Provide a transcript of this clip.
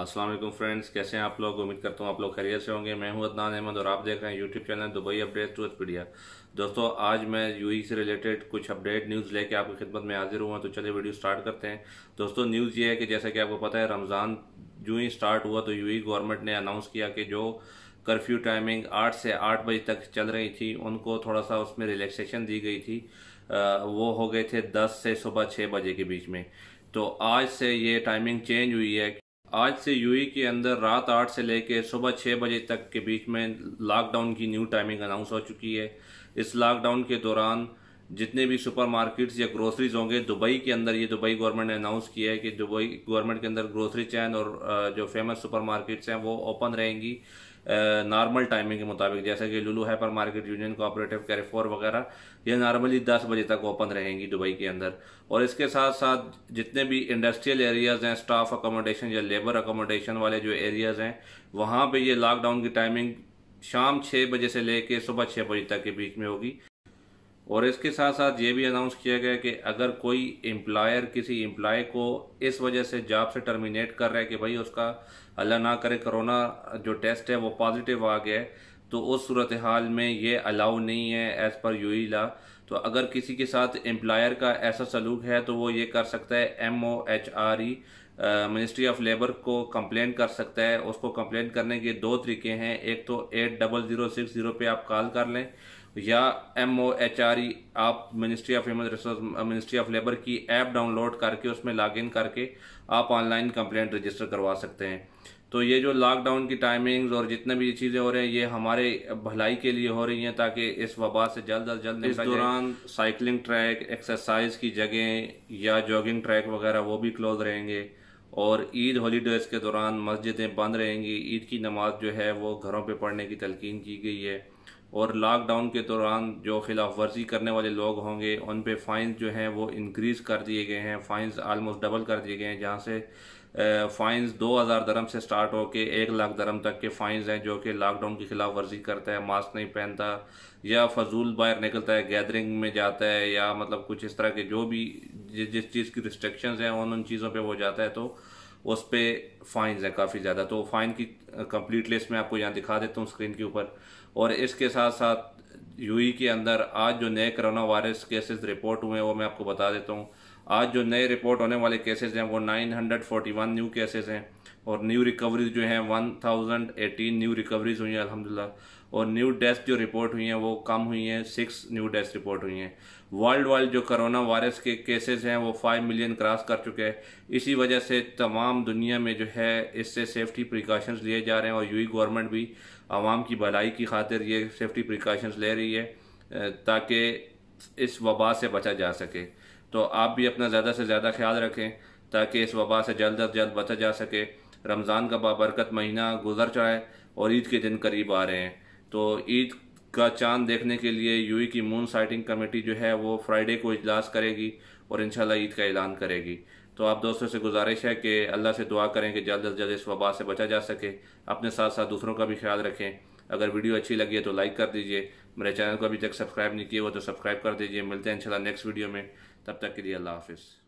अस्सलाम वालेकुम फ्रेंड्स कैसे हैं आप लोग उम्मीद करता हूँ आप लोग खैरियत से होंगे मैं हूँ अदनान अहमद और आप देख रहे हैं यूट्यूब चैनल दुबई अपडेट टू पीडिया दोस्तों आज मैं यू से रिलेटेड कुछ अपडेट न्यूज़ लेके आपकी खिदमत में हाजिर हुआ तो चलिए वीडियो स्टार्ट करते हैं दोस्तों न्यूज़ ये है कि जैसा कि आपको पता है रमज़ान जो ही स्टार्ट हुआ तो यू गवर्नमेंट ने अनाउंस किया कि जो कर्फ्यू टाइमिंग आठ से आठ बजे तक चल रही थी उनको थोड़ा सा उसमें रिलैक्सेशन दी गई थी वो हो गए थे दस से सुबह छः बजे के बीच में तो आज से ये टाइमिंग चेंज हुई है आज से यूई के अंदर रात आठ से लेकर सुबह छः बजे तक के बीच में लॉकडाउन की न्यू टाइमिंग अनाउंस हो चुकी है इस लॉकडाउन के दौरान जितने भी सुपरमार्केट्स या ग्रोसरीज होंगे दुबई के अंदर ये दुबई गवर्नमेंट ने अनाउंस किया है कि दुबई गवर्नमेंट के अंदर ग्रोसरी चैन और जो फेमस सुपरमार्केट्स हैं वो ओपन रहेंगी नॉर्मल टाइमिंग के मुताबिक जैसे कि Lulu hyper market union cooperative Carrefour वगैरह ये नॉर्मली 10 बजे तक ओपन रहेंगी दुबई के अंदर और इसके साथ साथ जितने भी इंडस्ट्रियल एरियाज़ हैं स्टाफ अकोमोडेशन या लेबर अकोमोडेशन वाले जो एरियाज़ हैं वहाँ पर ये लॉकडाउन की टाइमिंग शाम छः बजे से लेकर सुबह छः बजे तक के बीच में होगी और इसके साथ साथ ये भी अनाउंस किया गया कि अगर कोई एम्प्लॉयर किसी एम्प्लॉय को इस वजह से जॉब से टर्मिनेट कर रहा है कि भाई उसका अल्लाह ना करे कोरोना जो टेस्ट है वो पॉजिटिव आ गया है तो उस सूरत हाल में ये अलाउ नहीं है एज़ पर यू ला तो अगर किसी के साथ एम्प्लॉयर का ऐसा सलूक है तो वो ये कर सकता है M O H R E ministry of labour को कंप्लेन कर सकता है उसको कंप्लेन करने के दो तरीके हैं एक तो eight double zero six zero पे आप कॉल कर लें या M O H R E आप ministry of human resource ministry of labour की ऐप डाउनलोड करके उसमें लॉगिन करके आप ऑनलाइन कंप्लेंट रजिस्टर करवा सकते हैं तो ये जो लॉकडाउन की टाइमिंग्स और जितने भी चीज़ें हो रही हैं ये हमारे भलाई के लिए हो रही हैं ताकि इस वबा से जल्द अज जल्द इस दौरान साइकिलिंग ट्रैक एक्सरसाइज की जगह या जॉगिंग ट्रैक वगैरह वो भी क्लोज रहेंगे और ईद हॉलीडेज़ के दौरान मस्जिदें बंद रहेंगी ईद की नमाज जो है वो घरों पर पढ़ने की तलकिन की गई है और लॉकडाउन के दौरान जो खिलाफ वर्जी करने वाले लोग होंगे उन पे फाइन जो हैं वो इनक्रीज़ कर दिए गए हैं फ़ाइंस आलमोस्ट डबल कर दिए गए हैं जहाँ से फ़ाइंस दो हज़ार दरम से स्टार्ट होकर एक लाख दरम तक के फ़ाइंस हैं जो कि लॉकडाउन की खिलाफ वर्जी करता है मास्क नहीं पहनता या फजूल बाहर निकलता है गैदरिंग में जाता है या मतलब कुछ इस तरह के जो भी जिस चीज़ की रिस्ट्रिक्शन हैं उन उन चीज़ों पर वो जाता है तो उस पर फाइन्स हैं काफ़ी ज़्यादा तो फाइन की कंप्लीट लिस्ट मैं आपको यहाँ दिखा देता हूँ स्क्रीन के ऊपर और इसके साथ साथ यूई के अंदर आज जो नए करोना वायरस केसेस रिपोर्ट हुए हैं वो मैं आपको बता देता हूँ आज जो नए रिपोर्ट होने वाले केसेस हैं वो 941 न्यू केसेस हैं और न्यू रिकवरीज जो हैं 1018 न्यू रिकवरीज हुई हैं अलहमदिल्ला और न्यू डेथ जो रिपोर्ट हुई हैं वो कम हुई हैं सिक्स न्यू डेथ रिपोर्ट हुई हैं वर्ल्ड वाइड जो करोना वायरस के केसेस हैं वो फाइव मिलियन क्रॉस कर चुके हैं इसी वजह से तमाम दुनिया में जो है इससे सेफ्टी प्रिकॉशंस लिए जा रहे हैं और ही गवर्नमेंट e भी आवाम की भलाई की खातिर ये सेफ्टी प्रिकॉशंस ले रही है ताकि इस वबा से बचा जा सके तो आप भी अपना ज़्यादा से ज़्यादा ख्याल रखें ताकि इस वबा से जल्द अज जल्द बचा जा सके रमज़ान का बाबरकत महीना गुजर जाए और ईद के दिन करीब आ रहे हैं तो ईद का चांद देखने के लिए यू की मून साइटिंग कमेटी जो है वो फ्राइडे को इजलास करेगी और इन ईद का ऐलान करेगी तो आप दोस्तों से गुजारिश है कि अल्लाह से दुआ करें कि जल्द अज जल्द इस वबा से बचा जा सके अपने साथ साथ दूसरों का भी ख्याल रखें अगर वीडियो अच्छी लगी है तो लाइक कर दीजिए मेरे चैनल को अभी तक सब्सक्राइब नहीं किया हुआ तो सब्सक्राइब कर दीजिए मिलते हैं इंशाल्लाह नेक्स्ट वीडियो में तब तक के लिए अल्लाह हाफिज़